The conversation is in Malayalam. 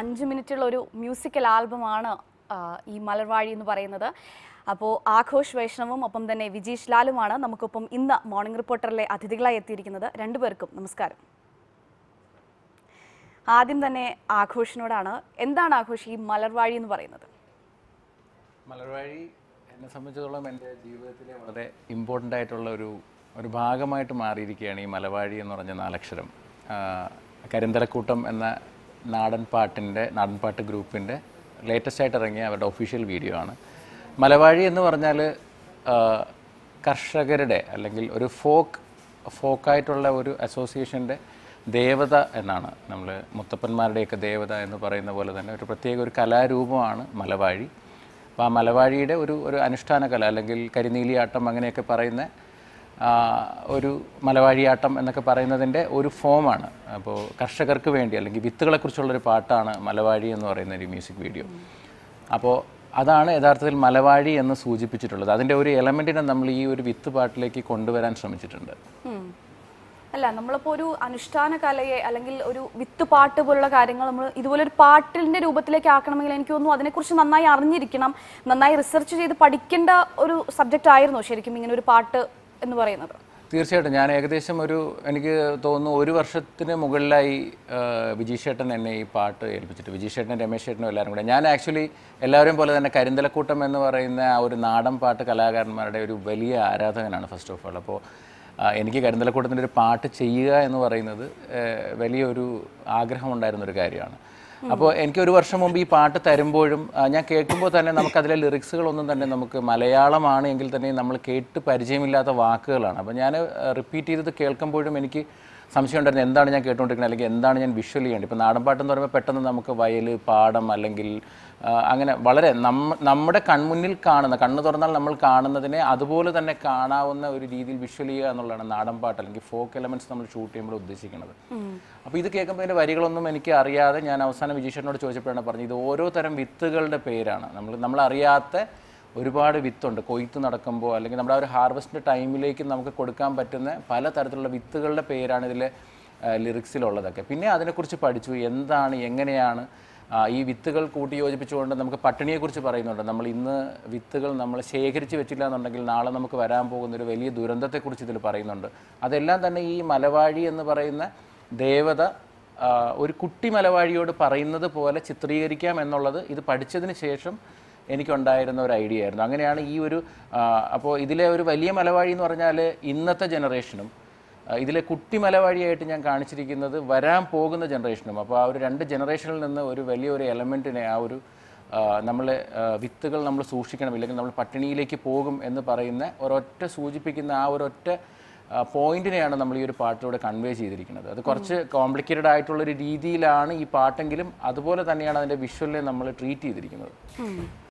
അഞ്ച് മിനിറ്റുള്ള ഒരു മ്യൂസിക്കൽ ആൽബമാണ് ഈ മലർവാഴി എന്ന് പറയുന്നത് അപ്പോൾ ആഘോഷ് വൈഷ്ണവും ഒപ്പം തന്നെ വിജീഷ് ലാലുമാണ് നമുക്കൊപ്പം ഇന്ന് മോർണിംഗ് റിപ്പോർട്ടറിലെ അതിഥികളായി എത്തിയിരിക്കുന്നത് രണ്ടുപേർക്കും നമസ്കാരം ആദ്യം തന്നെ ആഘോഷിനോടാണ് എന്താണ് ആഘോഷ് ഈ മലർവാഴി എന്ന് പറയുന്നത് മലർവാഴി എന്നെ സംബന്ധിച്ചിടത്തോളം എൻ്റെ ജീവിതത്തിലെ വളരെ ഇമ്പോർട്ടൻ്റ് ആയിട്ടുള്ള ഒരു ഒരു ഭാഗമായിട്ട് മാറിയിരിക്കുകയാണ് ഈ മലവാഴി എന്ന് പറഞ്ഞ നാലക്ഷരം കരിന്തലക്കൂട്ടം എന്ന നാടൻ പാട്ടിൻ്റെ നാടൻ പാട്ട് ഗ്രൂപ്പിൻ്റെ ലേറ്റസ്റ്റ് ആയിട്ട് ഇറങ്ങിയ അവരുടെ ഒഫീഷ്യൽ വീഡിയോ ആണ് മലവാഴി എന്ന് പറഞ്ഞാൽ കർഷകരുടെ അല്ലെങ്കിൽ ഒരു ഫോക്ക് ഫോക്കായിട്ടുള്ള ഒരു അസോസിയേഷൻ്റെ ദേവത എന്നാണ് നമ്മൾ മുത്തപ്പന്മാരുടെയൊക്കെ ദേവത എന്ന് പറയുന്ന പോലെ തന്നെ ഒരു പ്രത്യേക ഒരു കലാരൂപമാണ് മലവാഴി അപ്പോൾ ആ മലവാഴിയുടെ ഒരു ഒരു അനുഷ്ഠാന കല അല്ലെങ്കിൽ കരിനീലിയാട്ടം അങ്ങനെയൊക്കെ പറയുന്ന ഒരു മലവാഴിയാട്ടം എന്നൊക്കെ പറയുന്നതിൻ്റെ ഒരു ഫോമാണ് അപ്പോൾ കർഷകർക്ക് വേണ്ടി അല്ലെങ്കിൽ വിത്തുകളെക്കുറിച്ചുള്ളൊരു പാട്ടാണ് മലവാഴി എന്ന് പറയുന്ന ഒരു മ്യൂസിക് വീഡിയോ അപ്പോൾ അതാണ് യഥാർത്ഥത്തിൽ മലവാഴി എന്ന് സൂചിപ്പിച്ചിട്ടുള്ളത് അതിൻ്റെ ഒരു എലമെൻറ്റിനെ നമ്മൾ ഈ ഒരു വിത്ത് പാട്ടിലേക്ക് കൊണ്ടുവരാൻ ശ്രമിച്ചിട്ടുണ്ട് അല്ല നമ്മളിപ്പോൾ ഒരു അനുഷ്ഠാന കലയെ അല്ലെങ്കിൽ ഒരു വിത്ത് പാട്ട് പോലുള്ള കാര്യങ്ങൾ നമ്മൾ ഇതുപോലെ ഒരു പാട്ടിൻ്റെ രൂപത്തിലേക്ക് ആക്കണമെങ്കിൽ എനിക്ക് തോന്നുന്നു അതിനെക്കുറിച്ച് നന്നായി അറിഞ്ഞിരിക്കണം നന്നായി റിസർച്ച് ചെയ്ത് പഠിക്കേണ്ട ഒരു സബ്ജക്റ്റ് ആയിരുന്നു ശരിക്കും ഇങ്ങനെ ഒരു പാട്ട് എന്ന് പറയുന്നത് തീർച്ചയായിട്ടും ഞാൻ ഏകദേശം ഒരു എനിക്ക് തോന്നുന്നു ഒരു വർഷത്തിന് മുകളിലായി വിജീഷേട്ടൻ എന്നെ ഈ പാട്ട് ഏൽപ്പിച്ചിട്ട് വിജിഷേട്ടൻ രമേശ് ചേട്ടനും എല്ലാവരും കൂടെ ഞാൻ ആക്ച്വലി എല്ലാവരും പോലെ തന്നെ കരിന്തലക്കൂട്ടം എന്ന് പറയുന്ന ആ ഒരു നാടൻ പാട്ട് കലാകാരന്മാരുടെ ഒരു വലിയ ആരാധകനാണ് ഫസ്റ്റ് ഓഫ് ഓൾ അപ്പോൾ എനിക്ക് കരിന്തലക്കൂട്ടത്തിൻ്റെ ഒരു പാട്ട് ചെയ്യുക എന്ന് പറയുന്നത് വലിയൊരു ആഗ്രഹമുണ്ടായിരുന്നൊരു കാര്യമാണ് അപ്പോൾ എനിക്ക് ഒരു വർഷം മുമ്പ് ഈ പാട്ട് തരുമ്പോഴും ഞാൻ കേൾക്കുമ്പോൾ തന്നെ നമുക്കതിലെ ലിറിക്സുകളൊന്നും തന്നെ നമുക്ക് മലയാളമാണ് എങ്കിൽ തന്നെ നമ്മൾ കേട്ട് പരിചയമില്ലാത്ത വാക്കുകളാണ് അപ്പോൾ ഞാൻ റിപ്പീറ്റ് ചെയ്തത് കേൾക്കുമ്പോഴും എനിക്ക് സംശയം ഉണ്ടായിരുന്നു എന്താണ് ഞാൻ കേട്ടുകൊണ്ടിരിക്കുന്നത് അല്ലെങ്കിൽ എന്താണ് ഞാൻ വിഷ്വൽ ചെയ്യേണ്ടത് ഇപ്പോൾ നാടൻപാട്ടെന്ന് പറയുമ്പോൾ പെട്ടെന്ന് നമുക്ക് വയൽ പാടം അല്ലെങ്കിൽ അങ്ങനെ വളരെ നം നമ്മുടെ കൺമുന്നിൽ കാണുന്ന കണ്ണു തുറന്നാൽ നമ്മൾ കാണുന്നതിനെ അതുപോലെ തന്നെ കാണാവുന്ന ഒരു രീതിയിൽ വിഷ്വൽ ചെയ്യുക എന്നുള്ളതാണ് നാടൻപാട്ട് അല്ലെങ്കിൽ ഫോക്ക് എലമെൻറ്റ്സ് നമ്മൾ ഷൂട്ട് ചെയ്യുമ്പോൾ ഉദ്ദേശിക്കുന്നത് അപ്പോൾ ഇത് കേൾക്കുമ്പോൾ അതിൻ്റെ വരികളൊന്നും എനിക്ക് അറിയാതെ ഞാൻ അവസാനം വിജീഷനോട് ചോദിച്ചപ്പോഴാണ് പറഞ്ഞത് ഇത് ഓരോ തരം വിത്തുകളുടെ പേരാണ് നമ്മൾ നമ്മളറിയാത്ത ഒരുപാട് വിത്തുണ്ട് കൊയ്ത്ത് നടക്കുമ്പോൾ അല്ലെങ്കിൽ നമ്മുടെ ആ ഒരു ഹാർവസ്റ്റിൻ്റെ ടൈമിലേക്ക് നമുക്ക് കൊടുക്കാൻ പറ്റുന്ന പല തരത്തിലുള്ള വിത്തുകളുടെ പേരാണ് ഇതിൽ ലിറിക്സിലുള്ളതൊക്കെ പിന്നെ അതിനെക്കുറിച്ച് പഠിച്ചു എന്താണ് എങ്ങനെയാണ് ഈ വിത്തുകൾ കൂട്ടിയോജിപ്പിച്ചുകൊണ്ട് നമുക്ക് പട്ടിണിയെക്കുറിച്ച് പറയുന്നുണ്ട് നമ്മൾ ഇന്ന് വിത്തുകൾ നമ്മൾ ശേഖരിച്ച് വെച്ചില്ല എന്നുണ്ടെങ്കിൽ നാളെ നമുക്ക് വരാൻ പോകുന്ന ഒരു വലിയ ദുരന്തത്തെക്കുറിച്ച് ഇതിൽ പറയുന്നുണ്ട് അതെല്ലാം തന്നെ ഈ മലവാഴി എന്ന് പറയുന്ന ദേവത ഒരു കുട്ടി മലവാഴിയോട് പറയുന്നത് പോലെ ചിത്രീകരിക്കാം എന്നുള്ളത് ഇത് പഠിച്ചതിന് ശേഷം എനിക്കുണ്ടായിരുന്ന ഒരു ഐഡിയ ആയിരുന്നു അങ്ങനെയാണ് ഈ ഒരു അപ്പോൾ ഇതിലെ ഒരു വലിയ മലവാഴി എന്ന് പറഞ്ഞാൽ ഇന്നത്തെ ജനറേഷനും ഇതിലെ കുട്ടി മലവാഴിയായിട്ട് ഞാൻ കാണിച്ചിരിക്കുന്നത് വരാൻ പോകുന്ന ജനറേഷനും അപ്പോൾ ആ ഒരു രണ്ട് ജനറേഷനിൽ നിന്ന് ഒരു വലിയൊരു എലമെൻറ്റിനെ ആ ഒരു നമ്മളെ വിത്തുകൾ നമ്മൾ സൂക്ഷിക്കണം ഇല്ലെങ്കിൽ നമ്മൾ പട്ടിണിയിലേക്ക് പോകും എന്ന് പറയുന്ന ഒരൊറ്റ സൂചിപ്പിക്കുന്ന ആ ഒരൊറ്റ പോയിന്റിനെയാണ് നമ്മൾ ഈ ഒരു പാട്ടിലൂടെ കൺവേ ചെയ്തിരിക്കുന്നത് അത് കുറച്ച് കോംപ്ലിക്കേറ്റഡ് ആയിട്ടുള്ള ഒരു രീതിയിലാണ് ഈ പാട്ടെങ്കിലും അതുപോലെ തന്നെയാണ് അതിൻ്റെ വിഷ്വലിനെ നമ്മൾ ട്രീറ്റ് ചെയ്തിരിക്കുന്നത്